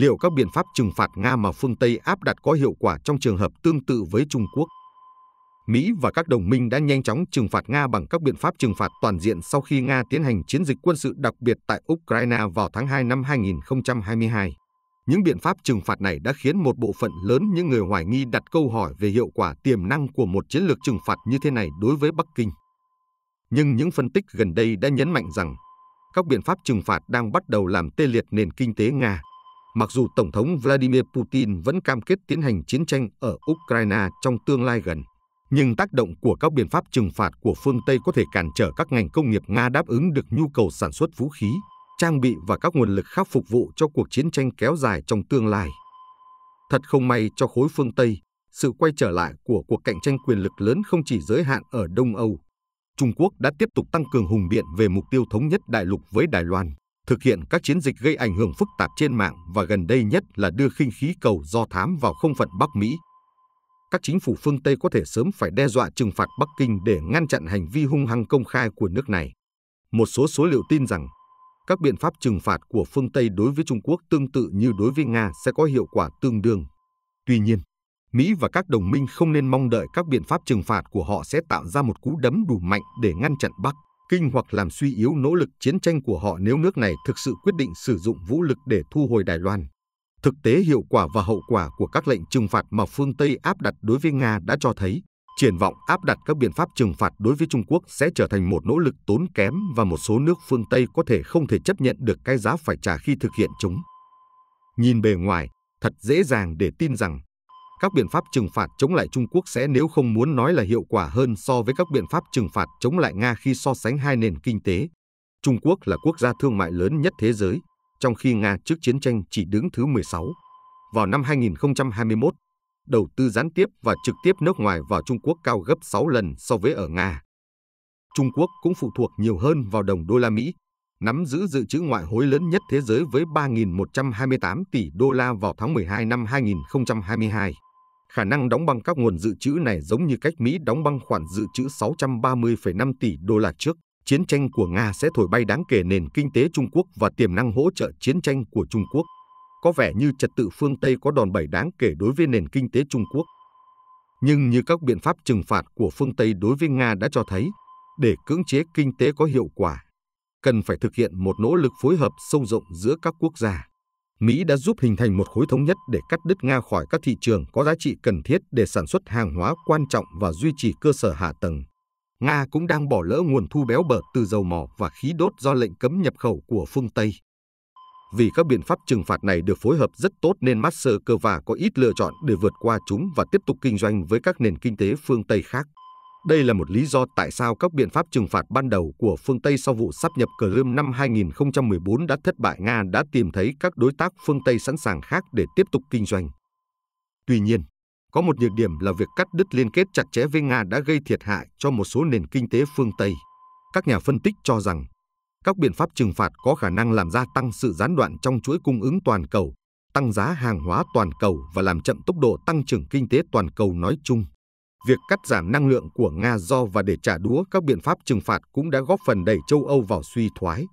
liệu các biện pháp trừng phạt Nga mà phương Tây áp đặt có hiệu quả trong trường hợp tương tự với Trung Quốc. Mỹ và các đồng minh đã nhanh chóng trừng phạt Nga bằng các biện pháp trừng phạt toàn diện sau khi Nga tiến hành chiến dịch quân sự đặc biệt tại Ukraine vào tháng 2 năm 2022. Những biện pháp trừng phạt này đã khiến một bộ phận lớn những người hoài nghi đặt câu hỏi về hiệu quả tiềm năng của một chiến lược trừng phạt như thế này đối với Bắc Kinh. Nhưng những phân tích gần đây đã nhấn mạnh rằng các biện pháp trừng phạt đang bắt đầu làm tê liệt nền kinh tế Nga mặc dù Tổng thống Vladimir Putin vẫn cam kết tiến hành chiến tranh ở Ukraine trong tương lai gần, nhưng tác động của các biện pháp trừng phạt của phương Tây có thể cản trở các ngành công nghiệp Nga đáp ứng được nhu cầu sản xuất vũ khí, trang bị và các nguồn lực khác phục vụ cho cuộc chiến tranh kéo dài trong tương lai. Thật không may cho khối phương Tây, sự quay trở lại của cuộc cạnh tranh quyền lực lớn không chỉ giới hạn ở Đông Âu. Trung Quốc đã tiếp tục tăng cường hùng biện về mục tiêu thống nhất đại lục với Đài Loan thực hiện các chiến dịch gây ảnh hưởng phức tạp trên mạng và gần đây nhất là đưa khinh khí cầu do thám vào không phận Bắc Mỹ. Các chính phủ phương Tây có thể sớm phải đe dọa trừng phạt Bắc Kinh để ngăn chặn hành vi hung hăng công khai của nước này. Một số số liệu tin rằng các biện pháp trừng phạt của phương Tây đối với Trung Quốc tương tự như đối với Nga sẽ có hiệu quả tương đương. Tuy nhiên, Mỹ và các đồng minh không nên mong đợi các biện pháp trừng phạt của họ sẽ tạo ra một cú đấm đủ mạnh để ngăn chặn Bắc kinh hoặc làm suy yếu nỗ lực chiến tranh của họ nếu nước này thực sự quyết định sử dụng vũ lực để thu hồi Đài Loan. Thực tế hiệu quả và hậu quả của các lệnh trừng phạt mà phương Tây áp đặt đối với Nga đã cho thấy, triển vọng áp đặt các biện pháp trừng phạt đối với Trung Quốc sẽ trở thành một nỗ lực tốn kém và một số nước phương Tây có thể không thể chấp nhận được cái giá phải trả khi thực hiện chúng. Nhìn bề ngoài, thật dễ dàng để tin rằng các biện pháp trừng phạt chống lại Trung Quốc sẽ nếu không muốn nói là hiệu quả hơn so với các biện pháp trừng phạt chống lại Nga khi so sánh hai nền kinh tế. Trung Quốc là quốc gia thương mại lớn nhất thế giới, trong khi Nga trước chiến tranh chỉ đứng thứ 16. Vào năm 2021, đầu tư gián tiếp và trực tiếp nước ngoài vào Trung Quốc cao gấp 6 lần so với ở Nga. Trung Quốc cũng phụ thuộc nhiều hơn vào đồng đô la Mỹ, nắm giữ dự trữ ngoại hối lớn nhất thế giới với 3.128 tỷ đô la vào tháng 12 năm 2022. Khả năng đóng băng các nguồn dự trữ này giống như cách Mỹ đóng băng khoản dự trữ 630,5 tỷ đô la trước, chiến tranh của Nga sẽ thổi bay đáng kể nền kinh tế Trung Quốc và tiềm năng hỗ trợ chiến tranh của Trung Quốc. Có vẻ như trật tự phương Tây có đòn bẩy đáng kể đối với nền kinh tế Trung Quốc. Nhưng như các biện pháp trừng phạt của phương Tây đối với Nga đã cho thấy, để cưỡng chế kinh tế có hiệu quả, cần phải thực hiện một nỗ lực phối hợp sâu rộng giữa các quốc gia. Mỹ đã giúp hình thành một khối thống nhất để cắt đứt Nga khỏi các thị trường có giá trị cần thiết để sản xuất hàng hóa quan trọng và duy trì cơ sở hạ tầng. Nga cũng đang bỏ lỡ nguồn thu béo bở từ dầu mỏ và khí đốt do lệnh cấm nhập khẩu của phương Tây. Vì các biện pháp trừng phạt này được phối hợp rất tốt nên Moscow có ít lựa chọn để vượt qua chúng và tiếp tục kinh doanh với các nền kinh tế phương Tây khác. Đây là một lý do tại sao các biện pháp trừng phạt ban đầu của phương Tây sau vụ sắp nhập Crimea năm 2014 đã thất bại. Nga đã tìm thấy các đối tác phương Tây sẵn sàng khác để tiếp tục kinh doanh. Tuy nhiên, có một nhược điểm là việc cắt đứt liên kết chặt chẽ với Nga đã gây thiệt hại cho một số nền kinh tế phương Tây. Các nhà phân tích cho rằng, các biện pháp trừng phạt có khả năng làm gia tăng sự gián đoạn trong chuỗi cung ứng toàn cầu, tăng giá hàng hóa toàn cầu và làm chậm tốc độ tăng trưởng kinh tế toàn cầu nói chung việc cắt giảm năng lượng của Nga do và để trả đũa các biện pháp trừng phạt cũng đã góp phần đẩy châu Âu vào suy thoái.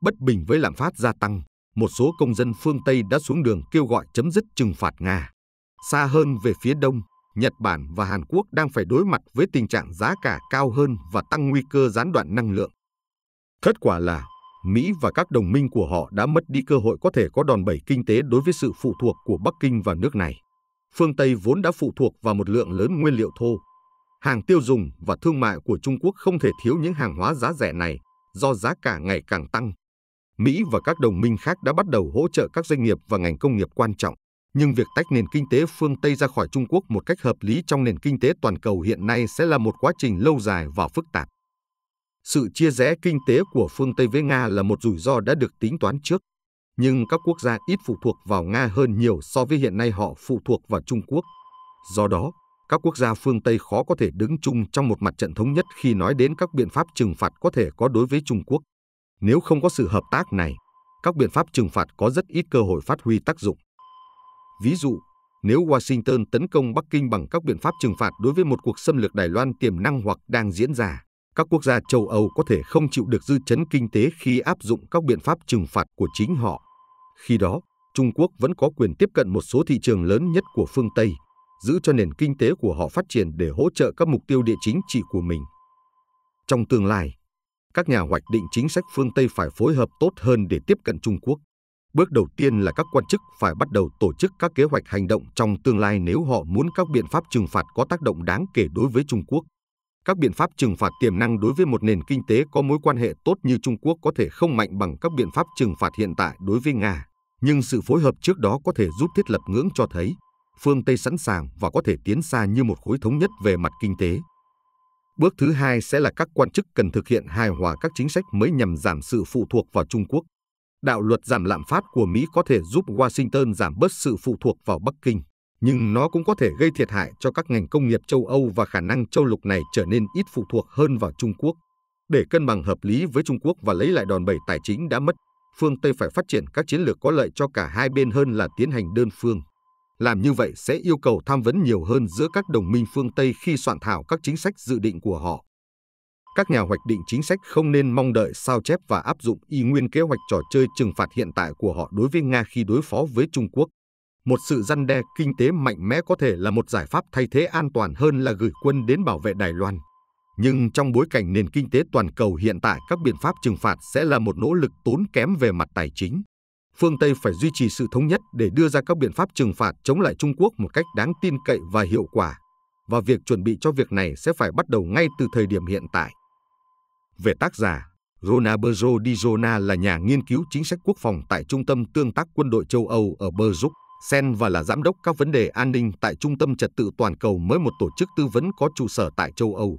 Bất bình với lạm phát gia tăng, một số công dân phương Tây đã xuống đường kêu gọi chấm dứt trừng phạt Nga. Xa hơn về phía đông, Nhật Bản và Hàn Quốc đang phải đối mặt với tình trạng giá cả cao hơn và tăng nguy cơ gián đoạn năng lượng. Kết quả là Mỹ và các đồng minh của họ đã mất đi cơ hội có thể có đòn bẩy kinh tế đối với sự phụ thuộc của Bắc Kinh vào nước này phương Tây vốn đã phụ thuộc vào một lượng lớn nguyên liệu thô. Hàng tiêu dùng và thương mại của Trung Quốc không thể thiếu những hàng hóa giá rẻ này do giá cả ngày càng tăng. Mỹ và các đồng minh khác đã bắt đầu hỗ trợ các doanh nghiệp và ngành công nghiệp quan trọng, nhưng việc tách nền kinh tế phương Tây ra khỏi Trung Quốc một cách hợp lý trong nền kinh tế toàn cầu hiện nay sẽ là một quá trình lâu dài và phức tạp. Sự chia rẽ kinh tế của phương Tây với Nga là một rủi ro đã được tính toán trước nhưng các quốc gia ít phụ thuộc vào Nga hơn nhiều so với hiện nay họ phụ thuộc vào Trung Quốc. Do đó, các quốc gia phương Tây khó có thể đứng chung trong một mặt trận thống nhất khi nói đến các biện pháp trừng phạt có thể có đối với Trung Quốc. Nếu không có sự hợp tác này, các biện pháp trừng phạt có rất ít cơ hội phát huy tác dụng. Ví dụ, nếu Washington tấn công Bắc Kinh bằng các biện pháp trừng phạt đối với một cuộc xâm lược Đài Loan tiềm năng hoặc đang diễn ra, các quốc gia châu Âu có thể không chịu được dư chấn kinh tế khi áp dụng các biện pháp trừng phạt của chính họ. Khi đó, Trung Quốc vẫn có quyền tiếp cận một số thị trường lớn nhất của phương Tây, giữ cho nền kinh tế của họ phát triển để hỗ trợ các mục tiêu địa chính trị của mình. Trong tương lai, các nhà hoạch định chính sách phương Tây phải phối hợp tốt hơn để tiếp cận Trung Quốc. Bước đầu tiên là các quan chức phải bắt đầu tổ chức các kế hoạch hành động trong tương lai nếu họ muốn các biện pháp trừng phạt có tác động đáng kể đối với Trung Quốc. Các biện pháp trừng phạt tiềm năng đối với một nền kinh tế có mối quan hệ tốt như Trung Quốc có thể không mạnh bằng các biện pháp trừng phạt hiện tại đối với Nga nhưng sự phối hợp trước đó có thể giúp thiết lập ngưỡng cho thấy phương Tây sẵn sàng và có thể tiến xa như một khối thống nhất về mặt kinh tế. Bước thứ hai sẽ là các quan chức cần thực hiện hài hòa các chính sách mới nhằm giảm sự phụ thuộc vào Trung Quốc. Đạo luật giảm lạm phát của Mỹ có thể giúp Washington giảm bớt sự phụ thuộc vào Bắc Kinh, nhưng nó cũng có thể gây thiệt hại cho các ngành công nghiệp châu Âu và khả năng châu lục này trở nên ít phụ thuộc hơn vào Trung Quốc. Để cân bằng hợp lý với Trung Quốc và lấy lại đòn bẩy tài chính đã mất, phương Tây phải phát triển các chiến lược có lợi cho cả hai bên hơn là tiến hành đơn phương. Làm như vậy sẽ yêu cầu tham vấn nhiều hơn giữa các đồng minh phương Tây khi soạn thảo các chính sách dự định của họ. Các nhà hoạch định chính sách không nên mong đợi sao chép và áp dụng y nguyên kế hoạch trò chơi trừng phạt hiện tại của họ đối với Nga khi đối phó với Trung Quốc. Một sự răn đe kinh tế mạnh mẽ có thể là một giải pháp thay thế an toàn hơn là gửi quân đến bảo vệ Đài Loan nhưng trong bối cảnh nền kinh tế toàn cầu hiện tại các biện pháp trừng phạt sẽ là một nỗ lực tốn kém về mặt tài chính. Phương Tây phải duy trì sự thống nhất để đưa ra các biện pháp trừng phạt chống lại Trung Quốc một cách đáng tin cậy và hiệu quả. Và việc chuẩn bị cho việc này sẽ phải bắt đầu ngay từ thời điểm hiện tại. Về tác giả, Rona Berzo Di Rona là nhà nghiên cứu chính sách quốc phòng tại Trung tâm Tương tác Quân đội châu Âu ở Berzouk, Sen và là giám đốc các vấn đề an ninh tại Trung tâm Trật tự Toàn cầu mới một tổ chức tư vấn có trụ sở tại châu Âu.